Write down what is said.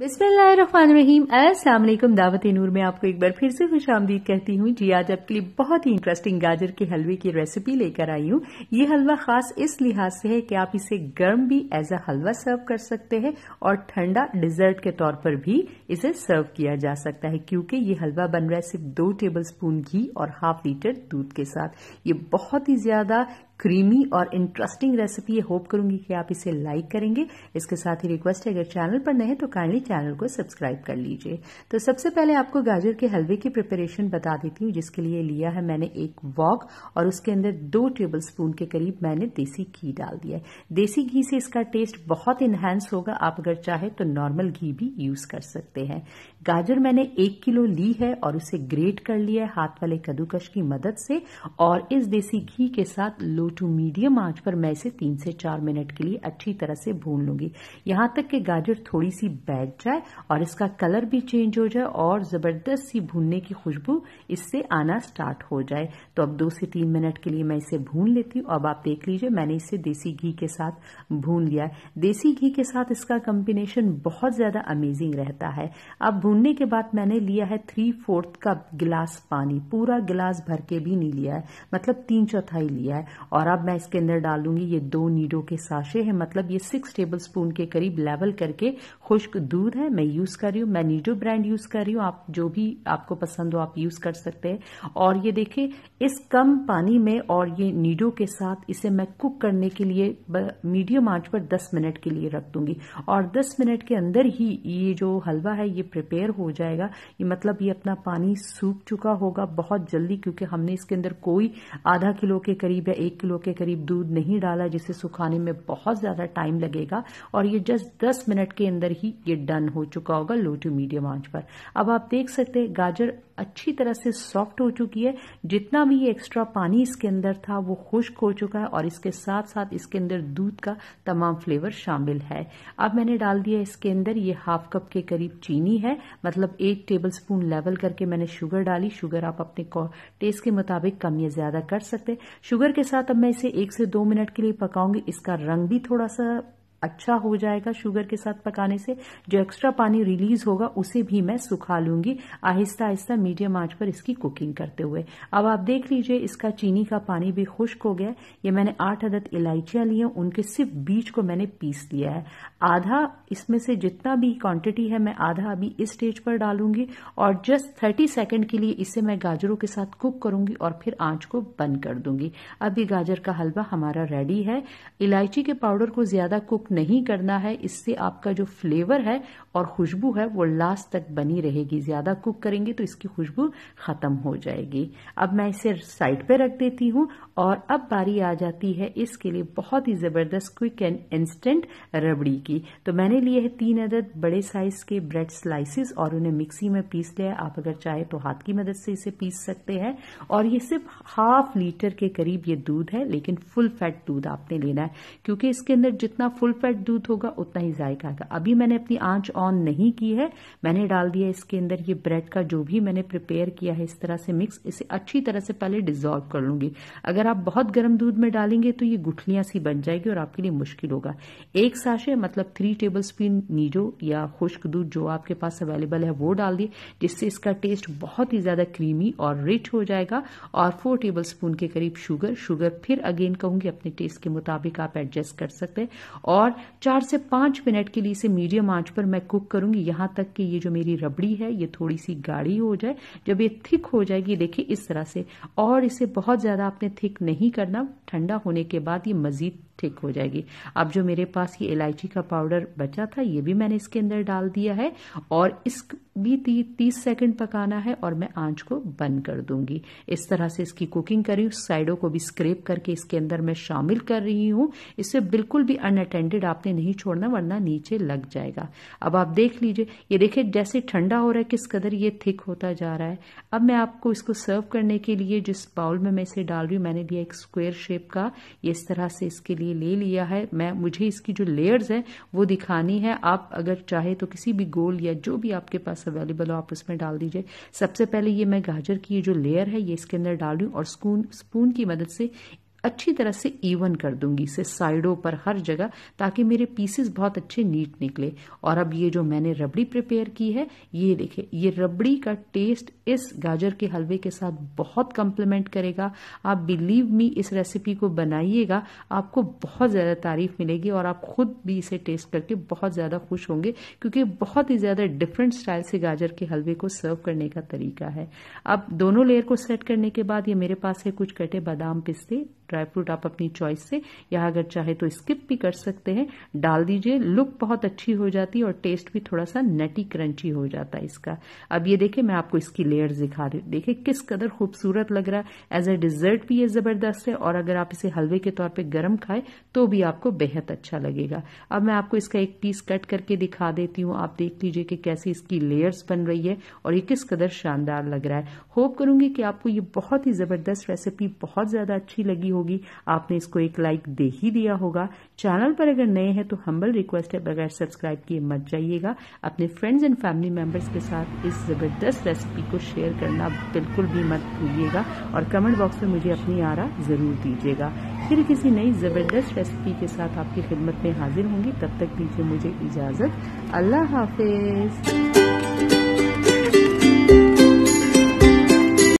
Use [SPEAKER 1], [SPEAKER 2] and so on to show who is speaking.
[SPEAKER 1] बिस्मिल्लाहिर्रहमानिर्रहीम अस्सलाम वालेकुम दावत नूर में आपको एक बार फिर से खुश आमदीद कहती हूँ जी आज आपके लिए बहुत ही इंटरेस्टिंग गाजर के हलवे की रेसिपी लेकर आई हूँ ये हलवा खास इस लिहाज से है कि आप इसे गर्म भी एज अ हलवा सर्व कर सकते हैं और ठंडा डिजर्ट के तौर पर भी इसे सर्व किया जा सकता है क्योंकि ये हलवा बन रहा है सिर्फ दो टेबल स्पून घी और हाफ लीटर दूध के साथ ये बहुत ही ज्यादा क्रीमी और इंटरेस्टिंग रेसिपी है होप करूंगी कि आप इसे लाइक करेंगे इसके साथ ही रिक्वेस्ट है अगर चैनल पर नए तो काइंडली चैनल को सब्सक्राइब कर लीजिए तो सबसे पहले आपको गाजर के हलवे की प्रिपरेशन बता देती हूँ जिसके लिए लिया है मैंने एक वॉक और उसके अंदर दो टेबल स्पून के करीब मैंने देसी घी डाल दिया है देसी घी से इसका टेस्ट बहुत इन्हांस होगा आप अगर चाहे तो नॉर्मल घी भी यूज कर सकते हैं गाजर मैंने एक किलो ली है और उसे ग्रेट कर लिया है हाथ वाले कद्दूकश की मदद से और इस देसी घी के साथ लो टू मीडियम आंच पर मैं इसे तीन से चार मिनट के लिए अच्छी तरह से भून लूंगी यहां तक कि गाजर थोड़ी सी बैठ जाए और इसका कलर भी चेंज हो जाए और जबरदस्त सी भूनने की खुशबू इससे आना स्टार्ट हो जाए तो अब दो से तीन मिनट के लिए मैं इसे भून लेती हूँ अब आप देख लीजिए मैंने इसे देसी घी के साथ भून लिया देसी घी के साथ इसका कम्बिनेशन बहुत ज्यादा अमेजिंग रहता है अब भूनने के बाद मैंने लिया है थ्री फोर्थ कप गिलास पानी पूरा गिलास भर के भी नहीं लिया है मतलब तीन चौथाई लिया है और और अब मैं इसके अंदर डालूंगी ये दो नीडो के साशे हैं मतलब ये सिक्स टेबल स्पून के करीब लेवल करके खुश्क दूध है मैं यूज कर रही हूं मैं नीडो ब्रांड यूज कर रही हूं आप जो भी आपको पसंद हो आप यूज कर सकते हैं और ये देखें इस कम पानी में और ये नीडो के साथ इसे मैं कुक करने के लिए मीडियम आंच पर दस मिनट के लिए रख दूंगी और दस मिनट के अंदर ही ये जो हलवा है ये प्रिपेयर हो जाएगा ये मतलब ये अपना पानी सूख चुका होगा बहुत जल्दी क्योंकि हमने इसके अंदर कोई आधा किलो के करीब या एक किलो के करीब दूध नहीं डाला जिसे सुखाने में बहुत ज्यादा टाइम लगेगा और ये जस्ट दस मिनट के अंदर ही ये डन हो चुका होगा लो टू मीडियम आंच पर अब आप देख सकते हैं गाजर अच्छी तरह से सॉफ्ट हो चुकी है जितना भी एक्स्ट्रा पानी इसके अंदर था वो खुश्क हो चुका है और इसके साथ साथ इसके अंदर दूध का तमाम फ्लेवर शामिल है अब मैंने डाल दिया इसके अंदर ये हाफ कप के करीब चीनी है मतलब एक टेबल स्पून लेवल करके मैंने शुगर डाली शुगर आप अपने टेस्ट के मुताबिक कम या ज्यादा कर सकते शुगर के साथ अब मैं इसे एक से दो मिनट के लिए पकाऊंगी इसका रंग भी थोड़ा सा अच्छा हो जाएगा शुगर के साथ पकाने से जो एक्स्ट्रा पानी रिलीज होगा उसे भी मैं सुखा लूंगी आहिस्ता आहिस्ता मीडियम आंच पर इसकी कुकिंग करते हुए अब आप देख लीजिए इसका चीनी का पानी भी खुश्क हो गया ये मैंने आठ अदद इलायचियां ली हैं उनके सिर्फ बीज को मैंने पीस लिया है आधा इसमें से जितना भी क्वांटिटी है मैं आधा अभी इस स्टेज पर डालूंगी और जस्ट थर्टी सेकेंड के लिए इसे मैं गाजरों के साथ कुक करूंगी और फिर आंच को बंद कर दूंगी अब ये गाजर का हलवा हमारा रेडी है इलायची के पाउडर को ज्यादा कुक नहीं करना है इससे आपका जो फ्लेवर है और खुशबू है वो लास्ट तक बनी रहेगी ज्यादा कुक करेंगे तो इसकी खुशबू खत्म हो जाएगी अब मैं इसे साइड पे रख देती हूँ और अब बारी आ जाती है इसके लिए बहुत ही जबरदस्त क्विक एंड इंस्टेंट रबड़ी की तो मैंने लिए है तीन अदद बड़े साइज के ब्रेड स्लाइसिस और उन्हें मिक्सी में पीस लिया आप अगर चाहे तो हाथ की मदद से इसे पीस सकते हैं और ये सिर्फ हाफ लीटर के करीब ये दूध है लेकिन फुल फैट दूध आपने लेना है क्योंकि इसके अंदर जितना फुल फैट दूध होगा उतना ही जायका आएगा अभी मैंने अपनी आंच ऑन नहीं की है मैंने डाल दिया इसके अंदर ये ब्रेड का जो भी मैंने प्रिपेयर किया है इस तरह से मिक्स इसे अच्छी तरह से पहले डिजोल्व कर लूंगी अगर आप बहुत गर्म दूध में डालेंगे तो ये गुठलियां सी बन जाएगी और आपके लिए मुश्किल होगा एक साशे मतलब थ्री टेबल स्पून नीजो या खुश्क दूध जो आपके पास अवेलेबल है वो डाल दिए जिससे इसका टेस्ट बहुत ही ज्यादा क्रीमी और रिच हो जाएगा और फोर टेबल स्पून के करीब शुगर शुगर फिर अगेन कहूंगी अपने टेस्ट के मुताबिक आप एडजस्ट कर सकते हैं और और चार से पांच मिनट के लिए इसे मीडियम आंच पर मैं कुक करूंगी यहाँ तक कि ये जो मेरी रबड़ी है ये थोड़ी सी गाढ़ी हो जाए जब ये थिक हो जाएगी देखिए इस तरह से और इसे बहुत ज़्यादा आपने थिक नहीं करना ठंडा होने के बाद ये मजीद ठीक हो जाएगी अब जो मेरे पास ये इलायची का पाउडर बचा था ये भी मैंने इसके अंदर डाल दिया है और इस भी ती, तीस सेकंड पकाना है और मैं आंच को बंद कर दूंगी इस तरह से इसकी कुकिंग कर रही हूँ साइडों को भी स्क्रेप करके इसके अंदर मैं शामिल कर रही हूँ इसे बिल्कुल भी अनअटेंडेड आपने नहीं छोड़ना वरना नीचे लग जाएगा अब आप देख लीजिए ये देखिए जैसे ठंडा हो रहा है किस कदर ये थिक होता जा रहा है अब मैं आपको इसको सर्व करने के लिए जिस बाउल में मैं इसे डाल रही हूँ मैंने लिया एक स्क्वेयर शेप का ये इस तरह से इसके लिए लिए ले लिया है मैं मुझे इसकी जो लेयर्स है वो दिखानी है आप अगर चाहे तो किसी भी गोल या जो भी आपके पास अवेलेबल हो आप उसमें डाल दीजिए सबसे पहले ये मैं गाजर की ये जो लेयर है ये इसके अंदर डाल रही और स्पून स्पून की मदद से अच्छी तरह से इवन कर दूंगी इसे साइडों पर हर जगह ताकि मेरे पीसेस बहुत अच्छे नीट निकले और अब ये जो मैंने रबड़ी प्रिपेयर की है ये देखे ये रबड़ी का टेस्ट इस गाजर के हलवे के साथ बहुत कम्प्लीमेंट करेगा आप बिलीव मी इस रेसिपी को बनाइएगा आपको बहुत ज़्यादा तारीफ मिलेगी और आप खुद भी इसे टेस्ट करके बहुत ज़्यादा खुश होंगे क्योंकि बहुत ही ज़्यादा डिफरेंट स्टाइल से गाजर के हलवे को सर्व करने का तरीका है अब दोनों लेयर को सेट करने के बाद ये मेरे पास है कुछ कटे बादाम पिस्ते ड्राई फ्रूट आप अपनी चॉइस से या अगर चाहे तो स्किप भी कर सकते हैं डाल दीजिए लुक बहुत अच्छी हो जाती है और टेस्ट भी थोड़ा सा नटी क्रंची हो जाता है इसका अब ये देखें मैं आपको इसकी लेयर्स दिखा रही हूँ देखिए किस कदर खूबसूरत लग रहा है एज ए डिजर्ट भी ये जबरदस्त है और अगर आप इसे हलवे के तौर पर गर्म खाए तो भी आपको बेहद अच्छा लगेगा अब मैं आपको इसका एक पीस कट करके दिखा देती हूँ आप देख लीजिए कि कैसे इसकी लेयर्स बन रही है और ये किस कदर शानदार लग रहा है होप करूंगी कि आपको ये बहुत ही जबरदस्त रेसिपी बहुत ज्यादा अच्छी लगी हो होगी आपने इसको एक लाइक दे ही दिया होगा चैनल पर अगर नए हैं तो हम्बल रिक्वेस्ट है बगैर सब्सक्राइब किए मत जाइएगा अपने फ्रेंड्स एंड फैमिली मेंबर्स के साथ इस ज़बरदस्त रेसिपी को शेयर करना बिल्कुल भी मत भूलिएगा और कमेंट बॉक्स में मुझे अपनी आरा ज़रूर दीजिएगा फिर किसी नई ज़बरदस्त रेसिपी के साथ आपकी खिदमत में हाजिर होंगी तब तक दीजिए मुझे इजाज़त अल्लाह हाफिज़